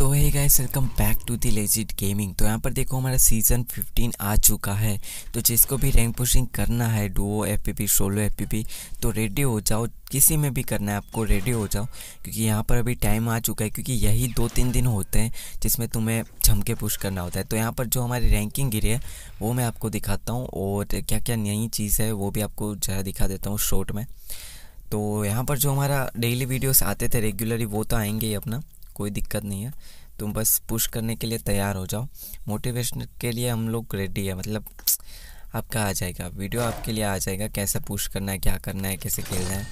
so hey guys welcome back to the legit gaming तो यहाँ पर देखो हमारा सीज़न 15 आ चुका है तो जिसको भी रैंक पुशिंग करना है डुओ एफपीपी सोलो एफपीपी तो रेडी हो जाओ किसी में भी करना है आपको रेडी हो जाओ क्योंकि यहाँ पर अभी टाइम आ चुका है क्योंकि यही दो तीन दिन होते हैं जिसमें तुम्हें झमके पुश करना होता है तो यहाँ पर जो हमारी रैंकिंग गिरी है वो मैं आपको दिखाता हूँ और क्या क्या नई चीज़ है वो भी आपको ज़रा दिखा देता हूँ शॉर्ट में तो यहाँ पर जो हमारा डेली वीडियोस आते थे रेगुलरली वो तो आएंगे ही अपना कोई दिक्कत नहीं है तुम बस पुश करने के लिए तैयार हो जाओ मोटिवेशन के लिए हम लोग रेडी है मतलब आपका आ जाएगा वीडियो आपके लिए आ जाएगा कैसे पुश करना है क्या करना है कैसे खेलना है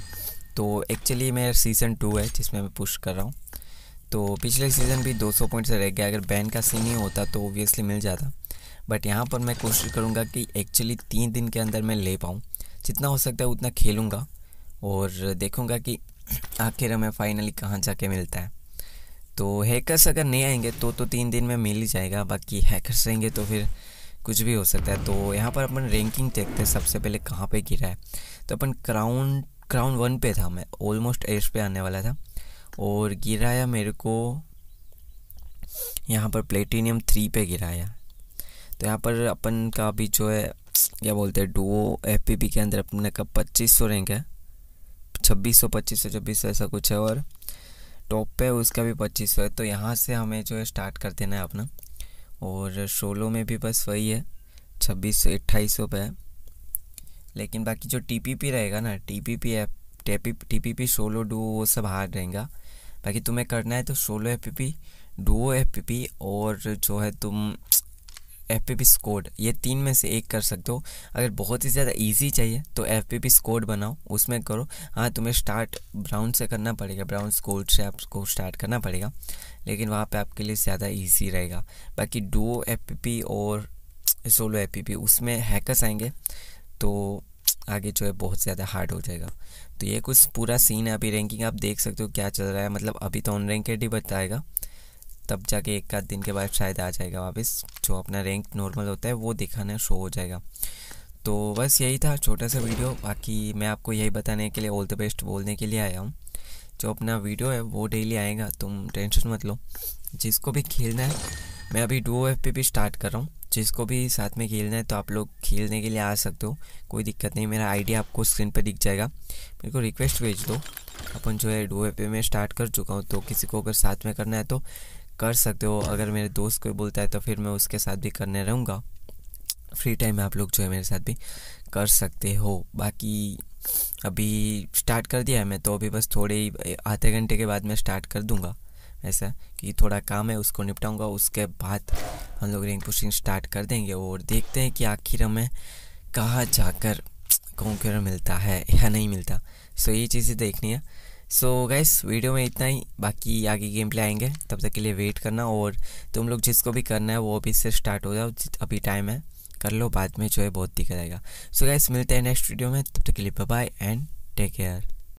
तो एक्चुअली मेरा सीज़न टू है जिसमें मैं पुश कर रहा हूँ तो पिछले सीज़न भी 200 पॉइंट से रह गया अगर बैन का सीन ही होता तो ओबियसली मिल जाता बट यहाँ पर मैं कोशिश करूँगा कि एक्चुअली तीन दिन के अंदर मैं ले पाऊँ जितना हो सकता है उतना खेलूँगा और देखूँगा कि आखिर हमें फ़ाइनली कहाँ जाके मिलता है तो हैकर्स अगर नहीं आएंगे तो तो तीन दिन में मिल ही जाएगा बाकी हैकर्स रहेंगे तो फिर कुछ भी हो सकता है तो यहाँ पर अपन रैंकिंग देखते हैं सबसे पहले कहाँ पे गिरा है तो अपन क्राउन क्राउन वन पे था मैं ऑलमोस्ट एस पे आने वाला था और गिराया मेरे को यहाँ पर प्लेटिनियम थ्री पे गिराया तो यहाँ पर अपन का भी जो है क्या बोलते हैं डुओ एफ के अंदर अपने का पच्चीस सौ रैंक है छब्बीस सौ पच्चीस सौ छब्बीस सौ ऐसा कुछ है और टॉप पे उसका भी पच्चीस सौ है तो यहाँ से हमें जो है स्टार्ट कर देना है अपना और सोलो में भी बस वही है छब्बीस सौ अट्ठाईस सौ पे है लेकिन बाकी जो टी पी पी रहेगा ना T P P app T T P P solo duo वो सब हार रहेगा बाकी तुम्हें करना है तो solo F P P duo F P P और जो है तुम एफ पी पी स्कोड ये तीन में से एक कर सकते हो अगर बहुत ही ज़्यादा ईजी चाहिए तो एफ पी पी स्कोड बनाओ उसमें करो हाँ तुम्हें स्टार्ट ब्राउन से करना पड़ेगा ब्राउन स्कोड से आपको स्टार्ट करना पड़ेगा लेकिन वहाँ पे आपके लिए ज़्यादा ईजी रहेगा बाकी डो एफ पी पी और सोलो एफ पी पी उसमें हैकर्स आएंगे तो आगे जो है बहुत ज़्यादा हार्ड हो जाएगा तो ये कुछ पूरा सीन है अभी रैंकिंग आप देख सकते हो क्या चल रहा है मतलब अभी तो ऑन रैंकेड ही बताएगा तब जाके एक आध दिन के बाद शायद आ जाएगा वापस जो अपना रैंक नॉर्मल होता है वो दिखाना शो हो जाएगा तो बस यही था छोटा सा वीडियो बाकी मैं आपको यही बताने के लिए ऑल द बेस्ट बोलने के लिए आया हूँ जो अपना वीडियो है वो डेली आएगा तुम टेंशन मत लो जिसको भी खेलना है मैं अभी डुओ एफ पे भी स्टार्ट कर रहा हूँ जिसको भी साथ में खेलना है तो आप लोग खेलने के लिए आ सकते हो कोई दिक्कत नहीं मेरा आइडिया आपको स्क्रीन पर दिख जाएगा मेरे को रिक्वेस्ट भेज दो अपन जो है डुओ एफ पे में स्टार्ट कर चुका हूँ तो किसी को अगर साथ में करना है तो कर सकते हो अगर मेरे दोस्त कोई बोलता है तो फिर मैं उसके साथ भी करने रहूँगा फ्री टाइम में आप लोग जो है मेरे साथ भी कर सकते हो बाकी अभी स्टार्ट कर दिया है मैं तो अभी बस थोड़े ही आधे घंटे के बाद मैं स्टार्ट कर दूँगा ऐसा कि थोड़ा काम है उसको निपटाऊंगा उसके बाद हम लोग रिंग पुशिंग स्टार्ट कर देंगे और देखते हैं कि आखिर हमें कहाँ जाकर क्यों मिलता है या नहीं मिलता सो ये चीज़ें देखनी है सो so गैस वीडियो में इतना ही बाकी आगे गेम प्ले आएंगे तब तक के लिए वेट करना और तुम लोग जिसको भी करना है वो अभी से स्टार्ट हो जाओ अभी टाइम है कर लो बाद में जो है बहुत दिक्कत आएगा सो so गैस मिलते हैं नेक्स्ट वीडियो में तब तक के लिए बाय एंड टेक केयर